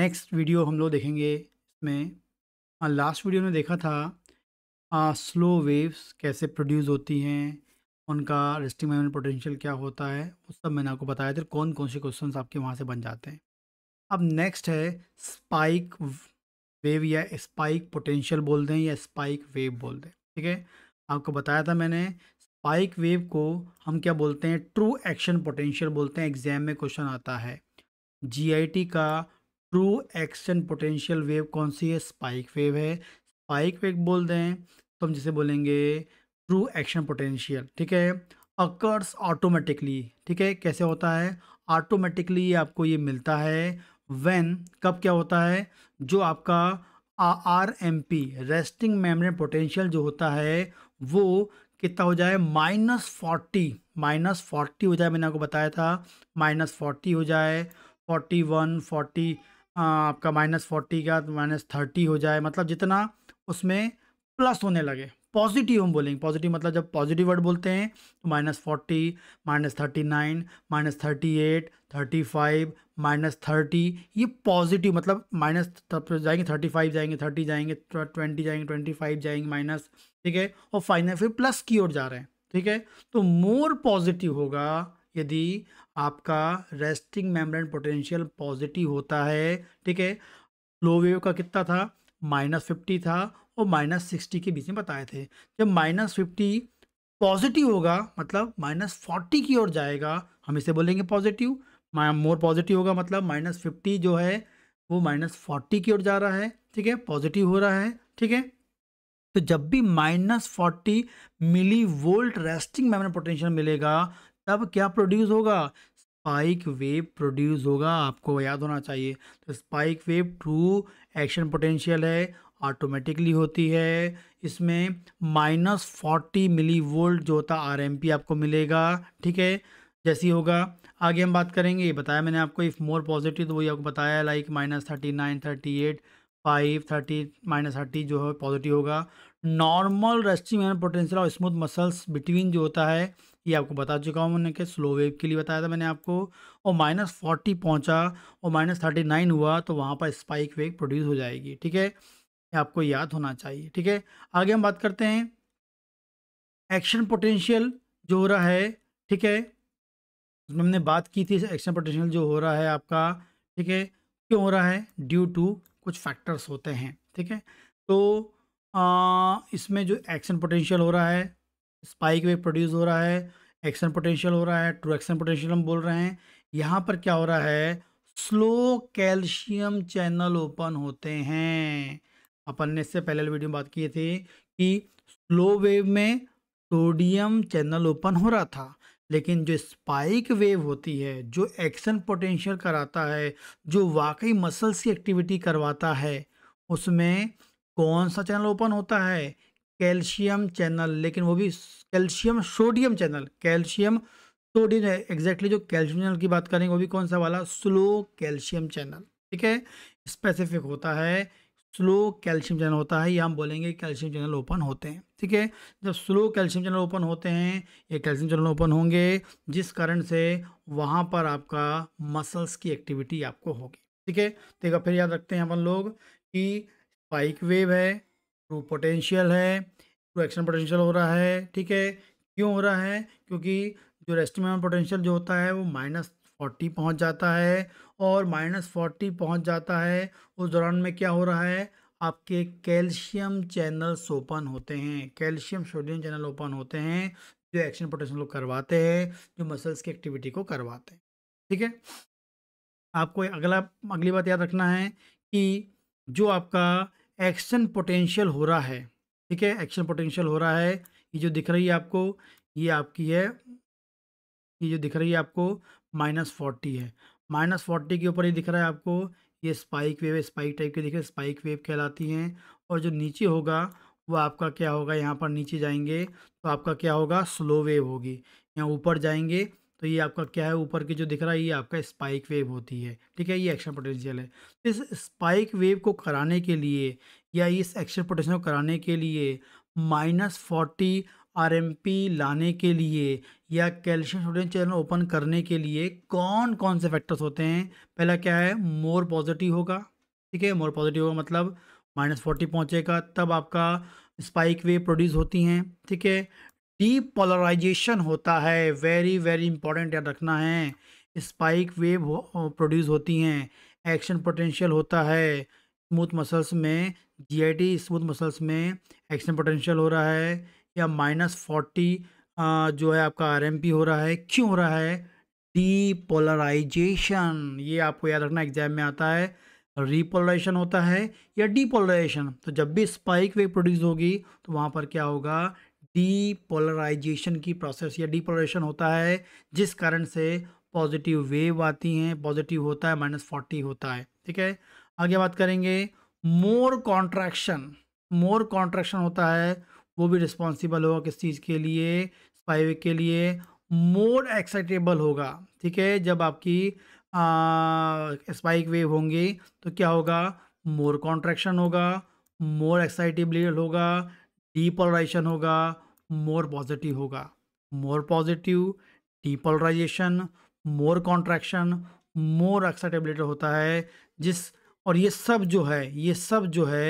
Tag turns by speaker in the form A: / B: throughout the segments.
A: next video हम लोग देखेंगे इसमें लास्ट वीडियो में देखा था स्लो वेव्स कैसे प्रोड्यूस होती हैं उनका रेस्टिंग मेमोरी पोटेंशियल क्या होता है उस सब मैंने आपको बताया था कौन कौन से क्वेश्चन आपके वहाँ से बन जाते हैं अब नेक्स्ट है स्पाइक वेव या स्पाइक पोटेंशियल बोल दें या स्पाइक वेव बोल दें ठीक है आपको बताया था मैंने स्पाइक वेव को हम क्या बोलते हैं ट्रू एक्शन पोटेंशियल बोलते हैं एग्जाम में क्वेश्चन आता है जीआईटी का ट्रू एक्शन पोटेंशियल वेव कौन सी है स्पाइक वेव है स्पाइक वेव बोल दें तो हम जिसे बोलेंगे ट्रू एक्शन पोटेंशियल ठीक है अकर्स ऑटोमेटिकली ठीक है कैसे होता है ऑटोमेटिकली आपको ये मिलता है व्हेन कब क्या होता है जो आपका R M P resting membrane potential जो होता है वो कितना हो जाए माइनस फोर्टी माइनस फोर्टी हो जाए मैंने आपको बताया था माइनस फोर्टी हो जाए फोर्टी वन फोर्टी आपका माइनस फोर्टी का माइनस तो थर्टी हो जाए मतलब जितना उसमें प्लस होने लगे पॉजिटिव हम बोलेंगे पॉजिटिव मतलब जब पॉजिटिव वर्ड बोलते हैं तो minus forty minus thirty nine minus thirty eight thirty five minus thirty ये पॉजिटिव मतलब माइनस तो जाएंगे थर्टी फाइव जाएंगे थर्टी जाएंगे ट्वेंटी जाएंगे ट्वेंटी फाइव जाएंगे माइनस ठीक है और फाइनल फिर प्लस की ओर जा रहे हैं ठीक है तो मोर पॉजिटिव होगा यदि आपका रेस्टिंग मेम्ब्रेन पोटेंशियल पॉजिटिव होता है ठीक है लो वेव का कितना था माइनस फिफ्टी था और माइनस सिक्सटी के बीच में बताए थे जब माइनस फिफ्टी पॉजिटिव होगा मतलब माइनस फोर्टी की ओर जाएगा हम इसे बोलेंगे पॉजिटिव मोर पॉजिटिव होगा मतलब माइनस फिफ्टी जो है वो माइनस फोर्टी की ओर जा रहा है ठीक है पॉजिटिव हो रहा है ठीक है तो जब भी minus forty millivolt resting memory potential मिलेगा तब क्या प्रोड्यूस होगा स्पाइक वेव प्रोड्यूस होगा आपको याद होना चाहिए तो spike wave true action potential है ऑटोमेटिकली होती है इसमें माइनस फोर्टी मिली वोल्ट जो होता आर एम पी आपको मिलेगा ठीक है जैसी होगा आगे हम बात करेंगे बताया मैंने आपको इफ़ मोर पॉजिटिव तो वही आपको बताया like minus thirty nine thirty eight five thirty minus thirty जो है पॉजिटिव होगा नॉर्मल रेस्टिंग एंड पोटेंशियल और स्मूथ मसल्स बिटवीन जो होता है ये आपको बता चुका हूँ मैंने कि स्लो वेव के लिए बताया था मैंने आपको और माइनस फोर्टी पहुँचा और माइनस थर्टी नाइन हुआ तो वहाँ पर स्पाइक वेव प्रोड्यूस हो जाएगी ठीक है आपको याद होना चाहिए ठीक है आगे हम बात करते हैं एक्शन पोटेंशियल जो हो रहा है ठीक है हमने बात की थी एक्शन पोटेंशियल जो हो रहा है आपका ठीक है क्यों हो रहा है ड्यू टू कुछ फैक्टर्स होते हैं ठीक है तो आ, इसमें जो एक्शन पोटेंशियल हो रहा है स्पाइक वेव प्रोड्यूस हो रहा है एक्शन पोटेंशियल हो रहा है ट्रू एक्शन पोटेंशियल हम बोल रहे हैं यहाँ पर क्या हो रहा है स्लो कैल्शियम चैनल ओपन होते हैं अपन ने इससे पहले वीडियो में बात किए थे कि स्लो वेव में सोडियम चैनल ओपन हो रहा था लेकिन जो स्पाइक वेव होती है जो एक्शन पोटेंशियल कराता है जो वाकई मसल्स की एक्टिविटी करवाता है उसमें कौन सा चैनल ओपन होता है कैल्शियम चैनल लेकिन वो भी calcium sodium channel calcium sodium exactly जो कैल्शियम चैनल की बात करेंगे वो भी कौन सा वाला स्लो कैल्शियम चैनल ठीक है स्पेसिफिक होता है स्लो कैल्शियम चैनल होता है या हम बोलेंगे कैल्शियम चैनल ओपन होते हैं ठीक है जब स्लो कैल्शियम चैनल ओपन होते हैं ये कैल्शियम चैनल ओपन होंगे जिस कारण से वहाँ पर आपका मसल्स की एक्टिविटी आपको होगी ठीक है देखा तो फिर याद रखते हैं अपन लोग कि स्पाइक वेव है ट्रू पोटेंशियल है ट्रू एक्शन पोटेंशियल हो रहा है ठीक है क्यों हो रहा है क्योंकि जो रेस्टिमेट पोटेंशियल जो होता है वो माइनस फोर्टी पहुँच जाता है और माइनस फोर्टी पहुँच जाता है उस दौरान में क्या हो रहा है आपके कैल्शियम चैनल्स ओपन होते हैं कैल्शियम सोडियम चैनल ओपन होते हैं जो एक्शन पोटेंशियल को करवाते हैं जो मसल्स की एक्टिविटी को करवाते हैं ठीक है आपको अगला अगली बात याद रखना है कि जो आपका एक्शन पोटेंशियल हो रहा है ठीक है एक्शन पोटेंशियल हो रहा है ये जो दिख रही है आपको ये आपकी है ये जो दिख रही है आपको माइनस फोर्टी है माइनस फोर्टी के ऊपर ये दिख रहा है आपको ये स्पाइक वेव स्पाइक टाइप के दिख रहे स्पाइक वेव कहलाती हैं और जो नीचे होगा वो आपका क्या होगा यहाँ पर नीचे जाएंगे तो आपका क्या होगा स्लो वेव होगी यहाँ ऊपर जाएंगे तो ये आपका क्या है ऊपर की जो दिख रहा है ये आपका स्पाइक वेव होती है ठीक है ये एक्शन पोटेंशियल है तो इस स्पाइक वेव को कराने के लिए या इस एक्शन पोटेंशियल को कराने के लिए माइनस फोर्टी आर लाने के लिए या कैल्शियम सोडियम चैनल ओपन करने के लिए कौन कौन से फैक्टर्स होते हैं पहला क्या है मोर पॉजिटिव होगा ठीक है मोर पॉजिटिव होगा मतलब माइनस फोर्टी पहुँचेगा तब आपका स्पाइक वेव प्रोड्यूस होती हैं ठीक है डीपोलराइजेशन होता है वेरी वेरी इंपॉर्टेंट याद रखना है स्पाइक वेव प्रोड्यूस होती हैं एक्शन पोटेंशियल होता है स्मूथ मसल्स में जीआईटी स्मूथ मसल्स में एक्शन पोटेंशियल हो रहा है या माइनस फोर्टी जो है आपका आरएमपी हो रहा है क्यों हो रहा है डीपोलराइजेशन ये आपको याद रखना एग्जाम में आता है रीपोलराइजेशन होता है या डीपोलराइजेशन तो जब भी स्पाइक वेव प्रोड्यूस होगी तो वहाँ पर क्या होगा डीपोलराइजेशन की प्रोसेस या डीपोलराइजेशन होता है जिस कारण से पॉजिटिव वेव आती हैं पॉजिटिव होता है माइनस फोर्टी होता है ठीक है आगे बात करेंगे मोर कॉन्ट्रैक्शन मोर कॉन्ट्रैक्शन होता है वो भी रिस्पॉन्सिबल होगा किस चीज़ के लिए स्पाइवे के लिए मोर एक्साइटेबल होगा ठीक है जब आपकी स्पाइक वेव होंगी तो क्या होगा मोर कॉन्ट्रैक्शन होगा मोर एक्साइटेबल होगा डीपोलराइजेशन होगा मोर पॉजिटिव होगा more positive depolarization more contraction more excitability होता है जिस और ये सब जो है ये सब जो है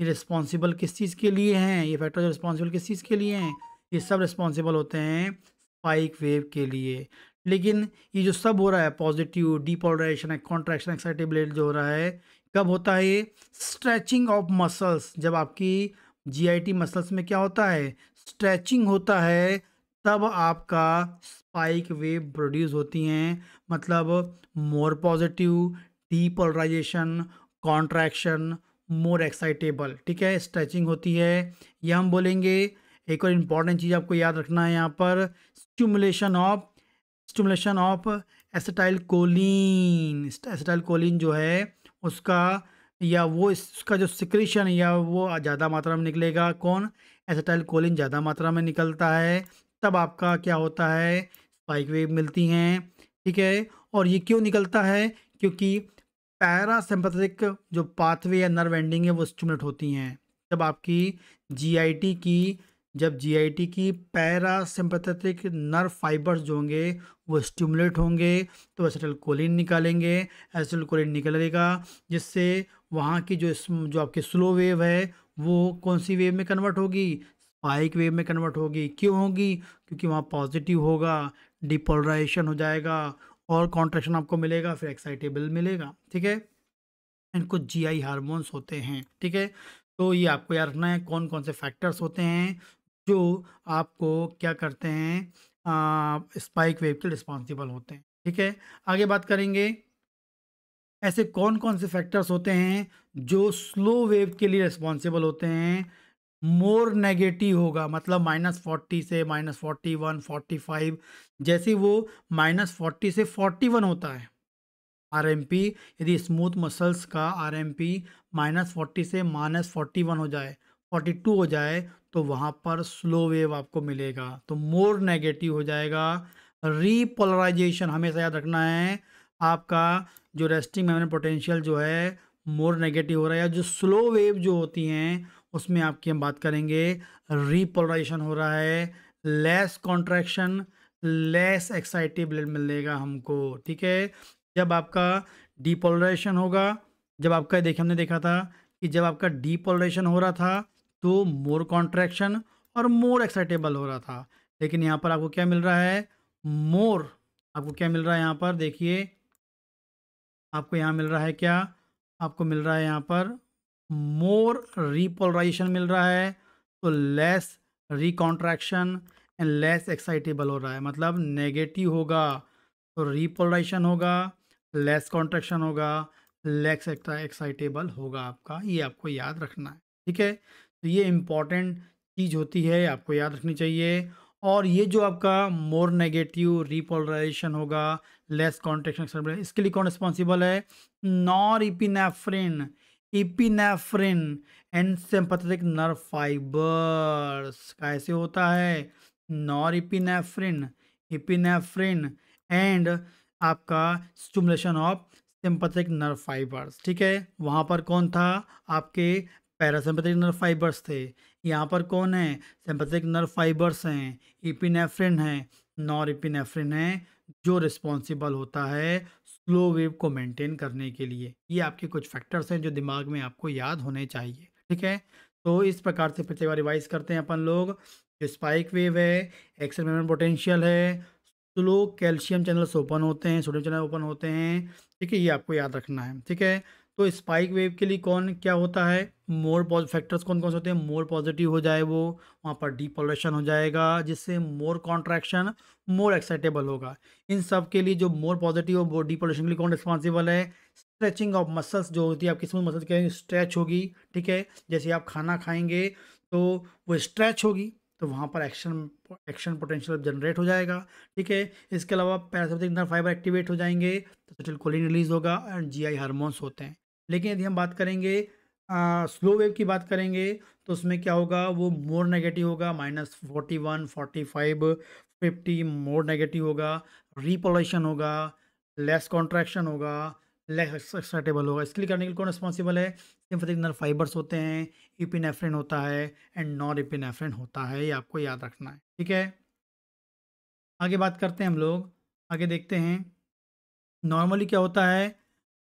A: ये रिस्पॉन्सिबल किस चीज़ के लिए हैं ये जो रिस्पॉन्सिबल किस चीज़ के लिए हैं ये सब रिस्पॉन्सिबल होते हैं स्पाइक वेव के लिए लेकिन ये जो सब हो रहा है पॉजिटिव डिपोलराइजेशन कॉन्ट्रैक्शन एक्साइटेबिलिटी जो हो रहा है कब होता है ये स्ट्रेचिंग ऑफ मसल्स जब आपकी टी मसल्स में क्या होता है स्ट्रेचिंग होता है तब आपका स्पाइक वेव प्रोड्यूस होती हैं मतलब more positive depolarization contraction more excitable ठीक है स्ट्रेचिंग होती है यह हम बोलेंगे एक और इम्पॉर्टेंट चीज़ आपको याद रखना है यहाँ पर stimulation of stimulation of acetylcholine acetylcholine जो है उसका या वो इसका जो सिक्रेशन या वो ज़्यादा मात्रा में निकलेगा कौन एसेटाइल कोलिन ज़्यादा मात्रा में निकलता है तब आपका क्या होता है स्पाइक वेव मिलती हैं ठीक है और ये क्यों निकलता है क्योंकि पैरासिम्पथेटिक जो पाथवे या नर्व एंडिंग है वो स्टिमुलेट होती हैं जब आपकी जीआईटी की जब जीआईटी की पैरासिम्पथिक नर्व फाइबर्स जो होंगे वो स्टिमुलेट होंगे तो एसेटल कोलिन निकालेंगे एसेटल कोलिन निकलेगा जिससे वहाँ की जो जो आपकी स्लो वेव है वो कौन सी वेव में कन्वर्ट होगी स्पाइक वेव में कन्वर्ट होगी क्यों होगी क्योंकि वहाँ पॉजिटिव होगा डिपोलराइजेशन हो जाएगा और कॉन्ट्रेक्शन आपको मिलेगा फिर एक्साइटेबल मिलेगा ठीक है एंड कुछ आई हारमोन्स होते हैं ठीक है तो ये आपको याद रखना है कौन कौन से फैक्टर्स होते हैं जो आपको क्या करते हैं स्पाइक वेव के रिस्पॉन्सिबल होते हैं ठीक है आगे बात करेंगे ऐसे कौन कौन से फैक्टर्स होते हैं जो स्लो वेव के लिए रिस्पॉन्सिबल होते हैं मोर नेगेटिव होगा मतलब माइनस फोर्टी से minus forty one forty five जैसे वो माइनस फोर्टी से फोर्टी वन होता है आर एम पी यदि स्मूथ मसल्स का R M P minus forty से माइनस फोर्टी वन हो जाए फोर्टी टू हो जाए तो वहाँ पर स्लो वेव आपको मिलेगा तो मोर नेगेटिव हो जाएगा रीपोलराइजेशन हमेशा याद रखना है आपका जो रेस्टिंग मेम्ब्रेन पोटेंशियल जो है मोर नेगेटिव हो रहा है या जो स्लो वेव जो होती हैं उसमें आपकी हम बात करेंगे रीपोलराइजेशन हो रहा है less contraction less excitive blood मिलेगा हमको ठीक है जब आपका डिपोलराइजेशन होगा जब आपका देखे हमने देखा था कि जब आपका डिपोलराइजेशन हो रहा था तो मोर कॉन्ट्रैक्शन और मोर एक्साइटेबल हो रहा था लेकिन यहाँ पर आपको क्या मिल रहा है मोर आपको क्या मिल रहा है यहाँ पर देखिए आपको यहाँ मिल रहा है क्या आपको मिल रहा है यहाँ पर मोर रिपोलराइजेशन मिल रहा है तो less recontraction and less excitable हो रहा है मतलब नेगेटिव होगा तो रिपोलराइजेशन होगा लेस कॉन्ट्रैक्शन होगा लेस एक्साइटेबल होगा आपका ये आपको याद रखना है ठीक है तो ये इम्पॉर्टेंट चीज़ होती है आपको याद रखनी चाहिए और ये जो आपका मोर नेगेटिव रिपोलराइजेशन होगा लेस कॉन्ट्रेक्शन इसके लिए कौन रिस्पॉन्सिबल है norepinephrine epinephrine and sympathetic nerve fibres कैसे होता है नॉर इपिनेफ्रिन इपिनेफ्रिन एंड आपका stimulation of sympathetic nerve fibres ठीक है वहाँ पर कौन था आपके पैरासिम्पथेटिक नर्व फाइबर्स थे यहाँ पर कौन है सिंपथेटिक नर्व फाइबर्स हैं इपिनेफ्रिन है नॉर इपिनेफ्रिन है जो रिस्पॉन्सिबल होता है स्लो वेव को मेंटेन करने के लिए ये आपके कुछ फैक्टर्स हैं जो दिमाग में आपको याद होने चाहिए ठीक है तो इस प्रकार से पिछले बार रिवाइज करते हैं अपन लोग जो स्पाइक वेव है एक्सलमेंट पोटेंशियल है स्लो कैल्शियम चैनल्स ओपन होते हैं सोडियम चैनल ओपन होते हैं ठीक है ये आपको याद रखना है ठीक है तो स्पाइक वेव के लिए कौन क्या होता है मोर फैक्टर्स कौन कौन से होते हैं मोर पॉजिटिव हो जाए वो वहाँ पर डीपोलेशन हो जाएगा जिससे मोर कॉन्ट्रैक्शन मोर एक्साइटेबल होगा इन सब के लिए जो मोर पॉजिटिव हो वो डिपोलेशन के लिए कौन रिस्पॉन्सिबल है स्ट्रेचिंग ऑफ मसल्स जो होती है आपकी स्मूथ मसल्स कहेंगे स्ट्रेच होगी ठीक है जैसे आप खाना खाएंगे तो वो स्ट्रेच होगी तो वहाँ पर एक्शन एक्शन पोटेंशियल जनरेट हो जाएगा ठीक है इसके अलावा पैरासिटिक नर्व फाइबर एक्टिवेट हो जाएंगे तो सेटिल कोलिन रिलीज होगा एंड जीआई हार्मोन्स होते हैं लेकिन यदि हम बात करेंगे स्लो वेव की बात करेंगे तो उसमें क्या होगा वो मोर नेगेटिव होगा minus forty one forty five fifty more negative होगा रिपोलेशन होगा लेस कॉन्ट्रैक्शन होगा लेस एक्साइटेबल होगा इसके लिए करने के लिए कौन रिस्पॉन्सिबल है सिम्पथिक नर्व फाइबर्स होते हैं इपिनेफ्रिन होता है एंड नॉन इपिनेफ्रिन होता है ये आपको याद रखना है ठीक है आगे बात करते हैं हम लोग आगे देखते हैं नॉर्मली क्या होता है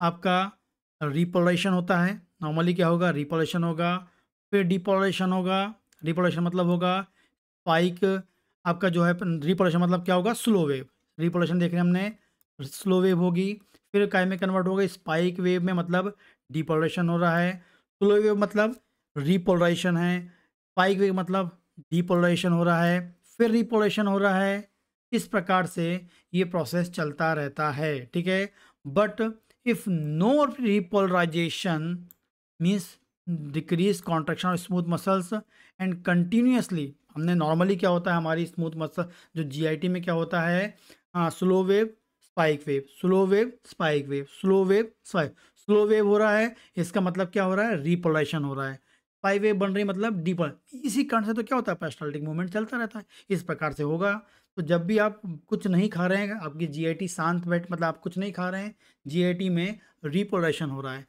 A: आपका रिपोलेशन होता है नॉर्मली क्या होगा रिपोलेशन होगा फिर डिपोलेशन होगा रिपोलेशन मतलब होगा स्पाइक आपका जो है रिपोलेशन मतलब क्या होगा स्लो वेव रिपोलेशन देख रहे हैं हमने स्लो वेव होगी फिर काय में कन्वर्ट होगा स्पाइक वेव में मतलब डिपोलेशन हो रहा है स्लो वेव मतलब रिपोलेशन है स्पाइक वेव मतलब डिपोलेशन हो रहा है फिर रिपोलेशन हो रहा है इस प्रकार से ये प्रोसेस चलता रहता है ठीक है but if no repolarization means decrease contraction of smooth muscles and continuously हमने नॉर्मली क्या होता है हमारी स्मूथ मसल जो आई टी में क्या होता है slow wave spike wave slow wave spike wave slow wave spike slow wave हो रहा है इसका मतलब क्या हो रहा है रिपोलेशन हो रहा है स्पाइक वेव बन रही मतलब डीपर इसी कारण से तो क्या होता है पेस्टल्टिक मूवमेंट चलता रहता है इस प्रकार से होगा तो जब भी आप कुछ नहीं खा रहे हैं आपकी जीआईटी शांत बैठ मतलब आप कुछ नहीं खा रहे हैं जीआईटी में रिपोलेशन हो रहा है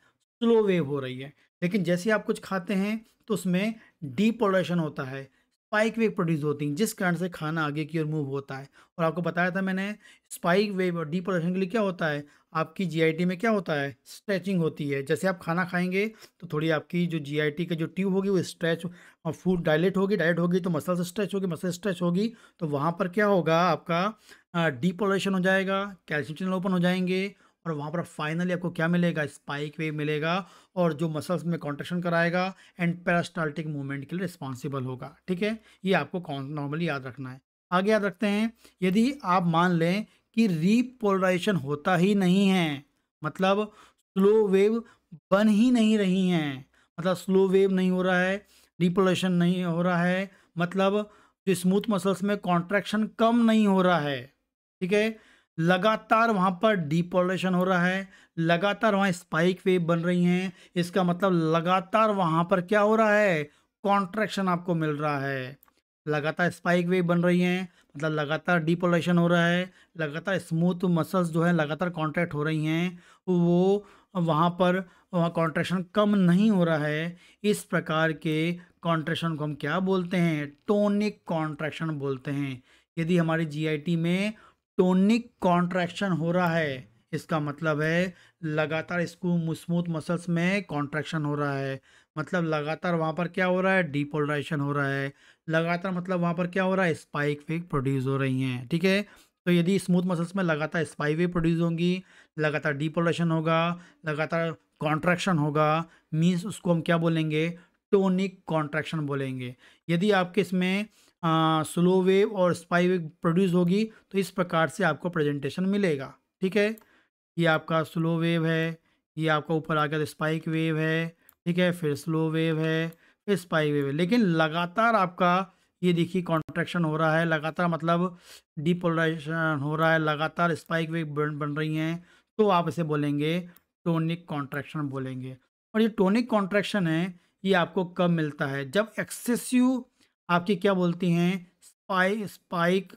A: स्लो वेव हो रही है लेकिन जैसे आप कुछ खाते हैं तो उसमें डीपोलेशन होता है स्पाइक वेव प्रोड्यूस होती हैं जिस कारण से खाना आगे की ओर मूव होता है और आपको बताया था मैंने स्पाइक वेव और डीप्रोडक्शन के लिए क्या होता है आपकी जीआईटी में क्या होता है स्ट्रेचिंग होती है जैसे आप खाना खाएंगे तो थोड़ी आपकी जो जीआईटी का जो ट्यूब होगी वो स्ट्रेच और फूड डायलेट होगी डायलेट होगी तो मसल स्ट्रेच होगी मसल स्ट्रेच होगी तो वहाँ पर क्या होगा आपका डीपोलेशन हो जाएगा कैल्शियम चैनल ओपन हो जाएंगे और वहाँ पर फाइनली आपको क्या मिलेगा स्पाइक वेव मिलेगा और जो मसल्स में कॉन्ट्रेक्शन कराएगा एंड पैरास्टाल्टिक मूवमेंट के लिए रिस्पॉन्सिबल होगा ठीक है ये आपको नॉर्मली याद रखना है आगे याद रखते हैं यदि आप मान लें कि रीपोलराइजेशन होता ही नहीं है मतलब स्लो वेव बन ही नहीं रही हैं मतलब स्लो वेव नहीं हो रहा है रिपोलेशन नहीं हो रहा है मतलब जो स्मूथ मसल्स में कॉन्ट्रैक्शन कम नहीं हो रहा है ठीक है लगातार वहाँ पर डिपोलेशन हो रहा है लगातार वहाँ स्पाइक वेव बन रही हैं इसका मतलब लगातार वहाँ पर क्या हो रहा है कॉन्ट्रैक्शन आपको मिल रहा है लगातार स्पाइक वेव बन रही हैं मतलब लगातार डिपोलेशन हो रहा है लगातार स्मूथ मसल्स जो है लगातार कॉन्ट्रैक्ट हो रही हैं वो वहाँ पर वहाँ कॉन्ट्रेक्शन कम नहीं हो रहा है इस प्रकार के कॉन्ट्रेक्शन को हम क्या बोलते हैं टोनिक कॉन्ट्रैक्शन बोलते हैं यदि हमारी जीआईटी में टोनिक कॉन्ट्रैक्शन हो रहा है इसका मतलब है लगातार इसको स्मूथ मसल्स में कॉन्ट्रैक्शन हो रहा है मतलब लगातार वहाँ पर क्या हो रहा है डिपोलराइजेशन हो रहा है लगातार मतलब वहाँ पर क्या हो रहा है स्पाइक वेव प्रोड्यूस हो रही हैं ठीक है तो यदि स्मूथ मसल्स में लगातार स्पाइक वेव प्रोड्यूस होंगी लगातार डिपोलराइजेशन होगा लगातार कॉन्ट्रैक्शन होगा मीन्स उसको हम क्या बोलेंगे टोनिक कॉन्ट्रैक्शन बोलेंगे यदि आपके इसमें स्लो वेव और स्पाई वेव प्रोड्यूस होगी तो इस प्रकार से आपको प्रेजेंटेशन मिलेगा ठीक है ये आपका स्लो वेव है ये आपका ऊपर आ गया तो स्पाइक वेव है ठीक है फिर स्लो वेव है फिर स्पाइक वेव है लेकिन लगातार आपका ये देखिए कॉन्ट्रेक्शन हो रहा है लगातार मतलब डिपोलराइजेशन हो रहा है लगातार स्पाइक वेव बन बन रही हैं तो आप इसे बोलेंगे टोनिक कॉन्ट्रेक्शन बोलेंगे और ये टोनिक कॉन्ट्रैक्शन है ये आपको कब मिलता है जब एक्सेसिव आपकी क्या बोलती हैं स्पाइक स्पाइक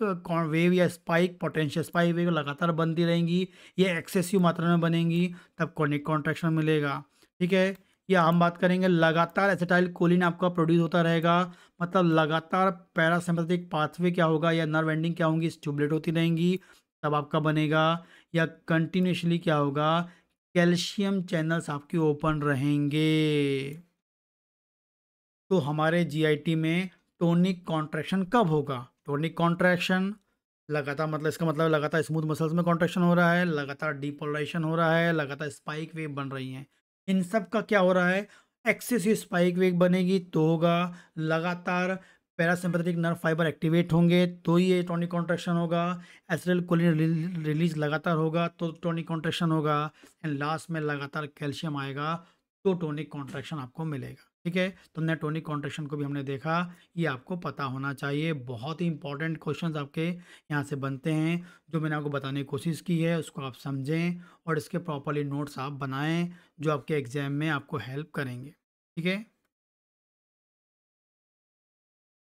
A: वेव या स्पाइक पोटेंशियल स्पाइक वेव लगातार बनती रहेंगी ये एक्सेसिव मात्रा में बनेंगी तब कॉनिक कॉन्ट्रेक्शन मिलेगा ठीक है या हम बात करेंगे लगातार एसिटाइल कोलिन आपका प्रोड्यूस होता रहेगा मतलब लगातार पैरासिम्पथेटिक पाथवे क्या होगा या नर्व एंडिंग क्या होंगी स्टूबलेट होती रहेंगी तब आपका बनेगा या कंटिन्यूसली क्या होगा कैल्शियम चैनल्स आपके ओपन रहेंगे तो हमारे जीआईटी में टोनिक कॉन्ट्रैक्शन कब होगा टोनिक कॉन्ट्रैक्शन लगातार मतलब इसका मतलब लगातार स्मूथ मसल्स में कॉन्ट्रैक्शन हो रहा है लगातार डिपोलेशन हो रहा है लगातार स्पाइक वेव बन रही हैं इन सब का क्या हो रहा है एक्सेसिव स्पाइक वेव बनेगी तो होगा लगातार पैरासिम्पथेटिक नर्व फाइबर एक्टिवेट होंगे तो ही ये टोनिक कॉन्ट्रैक्शन होगा एसरल कोलिन रिलीज लगातार होगा तो टोनिक कॉन्ट्रैक्शन होगा एंड लास्ट में लगातार कैल्शियम आएगा तो टोनिक कॉन्ट्रैक्शन आपको मिलेगा ठीक है तो नेटोनिक कॉन्ट्रेक्शन को भी हमने देखा ये आपको पता होना चाहिए बहुत ही इंपॉर्टेंट क्वेश्चन आपके यहाँ से बनते हैं जो मैंने आपको बताने की कोशिश की है उसको आप समझें और इसके प्रॉपरली नोट्स आप बनाएं जो आपके एग्ज़ाम में आपको हेल्प करेंगे ठीक है